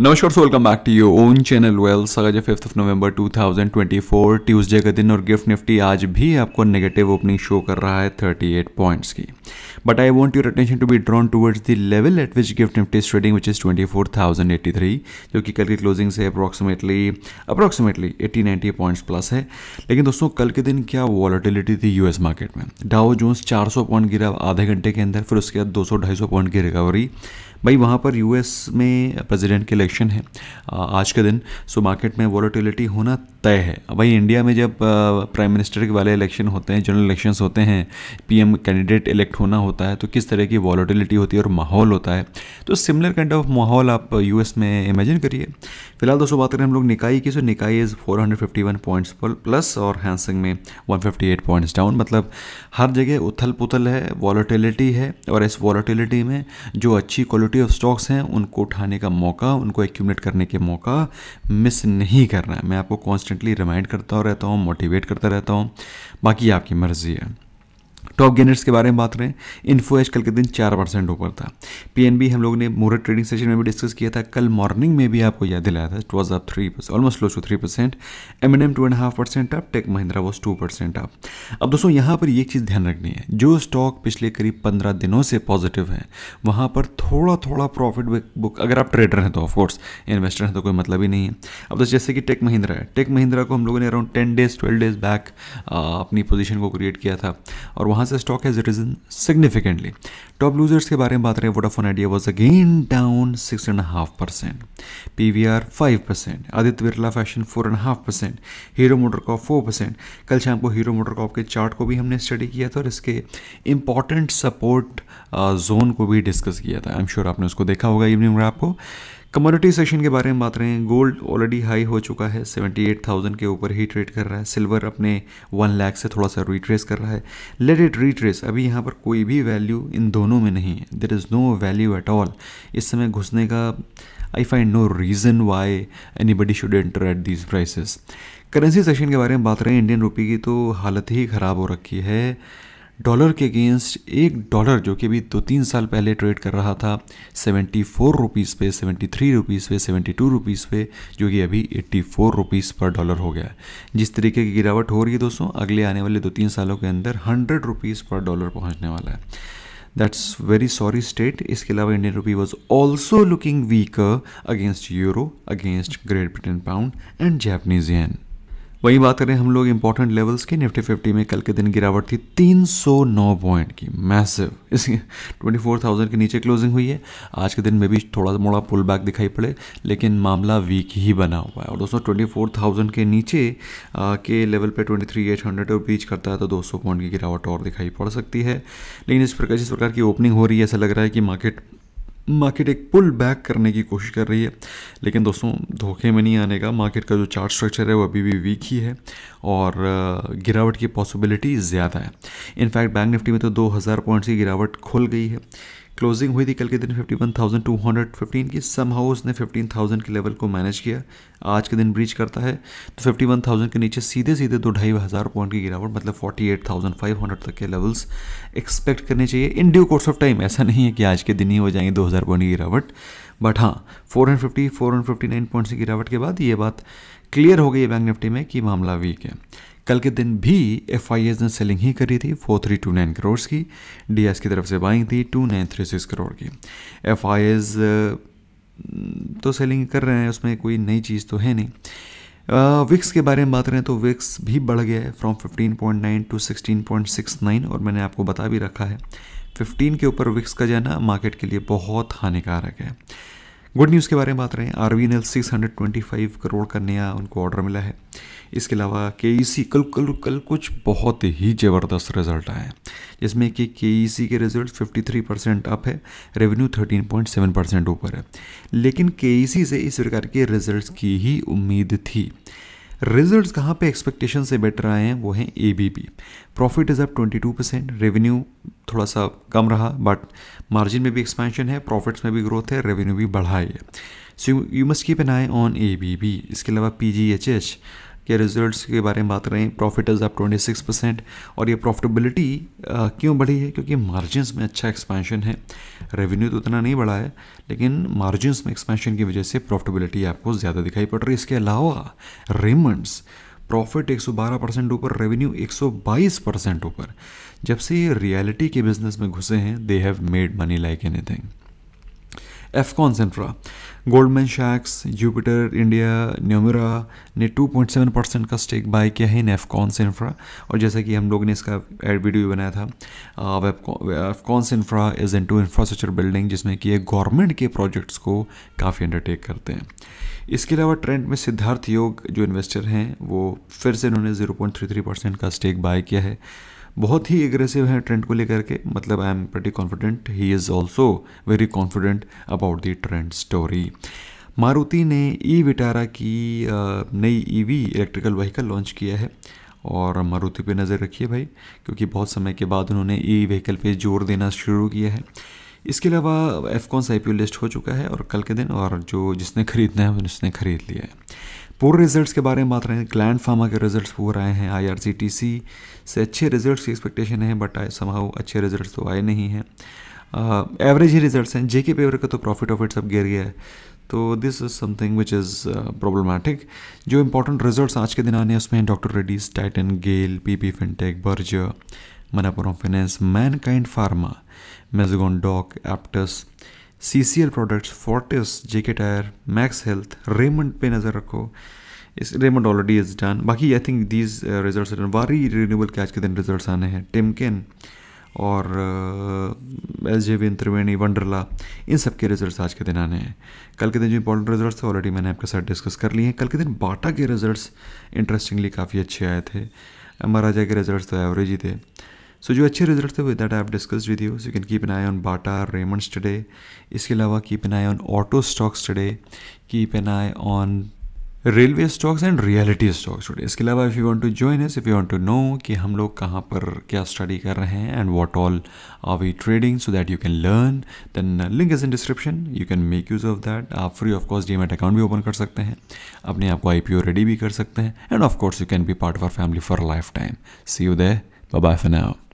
नमस्कार so welcome back to your own channel well सगज fifth of November 2024 Tuesday का दिन और गिफ्ट निफ्टी आज भी आपको नेगेटिव ओपनिंग शो कर रहा है 38 पॉइंट्स की but I want your attention to be drawn towards the level at which gift nifty is trading which is twenty जो कि कल की क्लोजिंग से approximately approximately eighty ninety points plus है लेकिन दोस्तों कल के दिन क्या वॉलिटिलिटी थी यूएस मार्केट में डाओ जोन्स चार पॉइंट गिरा आधे घंटे के अंदर फिर उसके बाद दो सौ पॉइंट की रिकवरी भाई वहाँ पर यूएस में प्रेसिडेंट के करेक्शन है आज के दिन सो मार्केट में वॉलिटिलिटी होना तय है भाई इंडिया में जब प्राइम मिनिस्टर के वाले इलेक्शन होते हैं जनरल इलेक्शन होते हैं पीएम कैंडिडेट इलेक्ट होना होता है तो किस तरह की वॉलोटिलिटी होती है और माहौल होता है तो सिमिलर काइंड ऑफ माहौल आप यूएस में इमेजिन करिए फिलहाल दोस्तों बात करें हम लोग निकाई की so Nikkei is four points plus और हैंसिंग में वन पॉइंट्स डाउन मतलब हर जगह उथल पुथल है वॉलोटिलिटी है और इस वॉलोटिलिटी में जो अच्छी क्वालिटी ऑफ स्टॉक्स हैं उनको उठाने का मौका उनको एक्यूमलेट करने के मौका मिस नहीं करना है मैं आपको कॉन्स्ट कॉन्स्टेंटली रिमाइंड करता रहता हूँ मोटिवेट करता रहता हूँ बाकी आपकी मर्ज़ी है टॉप गेनर्स के बारे में बात करें इन्फो एज कल के दिन चार परसेंट ऊपर था पीएनबी हम लोग ने मोरल ट्रेडिंग सेशन में भी डिस्कस किया था कल मॉर्निंग में भी आपको याद दिलाया था it was up three percent almost close to three percent M N M two and half percent up Tech Mahindra was two percent up अब दोस्तों यहाँ पर एक चीज़ ध्यान रखनी है जो स्टॉक पिछले करीब पंद्रह दिनों से पॉजिटिव है वहाँ पर थोड़ा थोड़ा प्रॉफिट बुक अगर आप ट्रेडर हैं तो ऑफकोर्स इन्वेस्टर हैं तो कोई मतलब ही नहीं है अब दोस्तों जैसे कि टेक महिंद्रा है टेक महिंद्रा को हम लोगों ने around ten days twelve days back अपनी पोजिशन को क्रिएट किया था और वहाँ as the stock has risen significantly. Top losers के बारे में बात करें Vodafone Idea was again down six and half percent P V R five percent Aditya Birla fashion four and half percent Hero MotoCorp four percent कल शाम को Hero MotoCorp के chart को भी हमने स्टडी किया था और इसके इंपॉर्टेंट सपोर्ट जोन को भी डिस्कस किया था आई एम श्योर आपने उसको देखा होगा इवनिंग में आपको कमोडिटी सेक्शन के बारे में बात रहे हैं गोल्ड ऑलरेडी हाई हो चुका है 78,000 के ऊपर ही ट्रेड कर रहा है सिल्वर अपने 1 लाख से थोड़ा सा रिट्रेस कर रहा है लेट इट रिट्रेस अभी यहाँ पर कोई भी वैल्यू इन दोनों में नहीं है there is no value at all इस समय घुसने का I find no reason why anybody should enter at these prices currency section के बारे में बात रहे हैं इंडियन रुपये की तो हालत ही ख़राब हो रखी है डॉलर के अगेंस्ट एक डॉलर जो कि अभी दो तीन साल पहले ट्रेड कर रहा था सेवेंटी फोर रुपीज़ पे सेवेंटी थ्री रुपीज़ पे सेवेंटी टू रुपीज़ पे जो कि अभी एट्टी फोर रुपीज़ पर डॉलर हो गया जिस तरीके की गिरावट हो रही है दोस्तों अगले आने वाले दो तीन सालों के अंदर हंड्रेड रुपीज़ पर डॉलर पहुँचने वाला है दैट्स वेरी सॉरी स्टेट इसके अलावा Indian rupee was also looking weaker against euro against Great Britain pound and Japanese yen वही बात करें हम लोग इंपॉर्टेंट लेवल्स की निफ्टी फिफ्टी में कल के दिन गिरावट थी 309 पॉइंट की मैसिव इस 24,000 के नीचे क्लोजिंग हुई है आज के दिन में भी थोड़ा मोड़ा पुल बैक दिखाई पड़े लेकिन मामला वीक ही बना हुआ है और दोस्तों 24,000 के नीचे आ, के लेवल पे 23,800 और बीच करता है तो 200 पॉइंट की गिरावट और दिखाई पड़ सकती है लेकिन इस प्रकार जिस प्रकार की ओपनिंग हो रही है ऐसा लग रहा है कि मार्केट मार्केट एक पुल बैक करने की कोशिश कर रही है लेकिन दोस्तों धोखे में नहीं आने का मार्केट का जो चार्ट स्ट्रक्चर है वो अभी भी वीक ही है और गिरावट की पॉसिबिलिटी ज़्यादा है इनफैक्ट बैंक निफ्टी में तो 2000 पॉइंट्स की गिरावट खुल गई है क्लोजिंग हुई थी कल के दिन 51,215 की सम हाउ उसने 15,000 के लेवल को मैनेज किया आज के दिन ब्रीच करता है तो 51,000 के नीचे सीधे सीधे दो ढाई हज़ार पॉइंट की गिरावट मतलब 48,500 तक के लेवल्स एक्सपेक्ट करने चाहिए in due course of time ऐसा नहीं है कि आज के दिन ही हो जाएंगे 2000 पॉइंट की गिरावट बट हाँ 450 459 पॉइंट्स की गिरावट के बाद ये बात क्लियर हो गई है बैंक निफ्टी में कि मामला वीक है कल के दिन भी एफ ने सेलिंग ही करी थी four three two nine crore की डी की तरफ से बाइंग थी two nine three six crore की एफ तो सेलिंग कर रहे हैं उसमें कोई नई चीज़ तो है नहीं विक्स uh, के बारे में बात करें तो विक्स भी बढ़ गया है फ्रॉम 15.9 टू 16.69 और मैंने आपको बता भी रखा है 15 के ऊपर विक्स का जाना मार्केट के लिए बहुत हानिकारक है गुड न्यूज़ के बारे में बात रहे हैं R V N L six hundred twenty five crore का नया उनको ऑर्डर मिला है इसके अलावा के ई सी कल कल कल कुछ बहुत ही ज़बरदस्त रिजल्ट आए हैं जिसमें कि e के ई सी के result fifty three percent up है revenue thirteen point seven percent ऊपर है लेकिन के ई सी से इस प्रकार के रिजल्ट की ही उम्मीद थी रिजल्ट्स कहाँ पे एक्सपेक्टेशन से बेटर आए हैं वो हैं A B P profit is up 22 percent revenue थोड़ा सा कम रहा बट मार्जिन में भी एक्सपेंशन है प्रॉफिट्स में भी ग्रोथ है रेवेन्यू भी बढ़ा है so you must keep an eye on A B B इसके अलावा पी जी एच एच के रिजल्ट्स के बारे में बात करें प्रॉफिट इज़ अप 26 परसेंट और ये प्रॉफिटेबिलिटी क्यों बढ़ी है क्योंकि मार्जिन्स में अच्छा एक्सपेंशन है रेवेन्यू तो उतना नहीं बढ़ा है लेकिन मार्जिन्स में एक्सपेंशन की वजह से प्रॉफिटेबिलिटी आपको ज़्यादा दिखाई पड़ रही है इसके अलावा रेमंड्स प्रॉफिट 112 परसेंट ऊपर रेवेन्यू 122 परसेंट ऊपर जब से ये रियलिटी के बिजनेस में घुसे हैं they have made money like anything Afcons सेंट्रा गोल्डमैन शैक्स जुपिटर इंडिया न्यूमरा ने 2.7 परसेंट का स्टेक बाय किया है इन एफकॉन सेंफ्रा और जैसा कि हम लोग ने इसका एड वीडियो भी बनाया था एफकॉन सेंफ्रा is into infrastructure building जिसमें कि ये गवर्नमेंट के प्रोजेक्ट्स को काफ़ी अंडरटेक करते हैं इसके अलावा ट्रेंड में सिद्धार्थ योग जो इन्वेस्टर हैं वो फिर से उन्होंने जीरो परसेंट का स्टेक बाय किया है बहुत ही एग्रेसिव है ट्रेंड को लेकर के मतलब I am pretty confident he is also very confident about the trend story Maruti ने ई विटारा की नई ईवी इलेक्ट्रिकल व्हीकल लॉन्च किया है और मारुति पे नज़र रखिए भाई क्योंकि बहुत समय के बाद उन्होंने ई e व्हीकल पे जोर देना शुरू किया है इसके अलावा एफ कॉन आई लिस्ट हो चुका है और कल के दिन और जो जिसने ख़रीदना है उसने ख़रीद लिया है पूरे रिजल्ट्स के बारे में बात रहे हैं ग्लैंड फार्मा के रिजल्ट्स पूरे आए हैं आईआरसीटीसी से अच्छे रिजल्ट्स की एक्सपेक्टेशन है बट समाउ अच्छे रिजल्ट्स तो आए नहीं हैं एवरेज ही रिजल्ट्स हैं जेके पेवर का तो प्रॉफिट ऑफिट सब गिर गया है तो this is something which is problematic जो इंपॉर्टेंट रिजल्ट आज के दिन आने हैं उसमें doctor Reddy's Titan GAIL P P fintech बर्ज Manappuram Finance, Mankind Pharma, Mazagon Doc, Aptus, CCL products Fortis JK tyre Max Health Raymond पे नज़र रखो इस रेमंड ऑलरेडी इज डन बाकी I think these result Waaree renewable के आज के दिन रिज़ल्ट आने हैं टिमकिन और एस जे वी त्रिवेणी वंडरला इन सब के रिज़ल्ट आज के दिन आने हैं कल के दिन जो इंपॉर्टेंट रिज़ल्ट थे ऑलरेडी मैंने आपके साथ डिस्कस कर लिए हैं कल के दिन बाटा के रिजल्ट इंटरेस्टिंगली काफ़ी अच्छे आए थे महाराजा के रिजल्ट तो एवरेज ही थे सो so, जो अच्छे रिजल्ट थे वो that I have discussed with you so you can keep an eye on Bata Raymond's today इसके अलावा keep an eye on auto stocks today keep an eye on railway stocks and reality stocks today इसके अलावा if you want to join इस if you want to know कि हम लोग कहाँ पर क्या स्टडी कर रहे हैं and what all are we trading so that you can learn then link is in description you can make use of that आप free of a demat account भी ओपन कर सकते हैं अपने आप को आई रेडी भी कर सकते हैं and of course you can be part of our family for lifetime see you they bye for now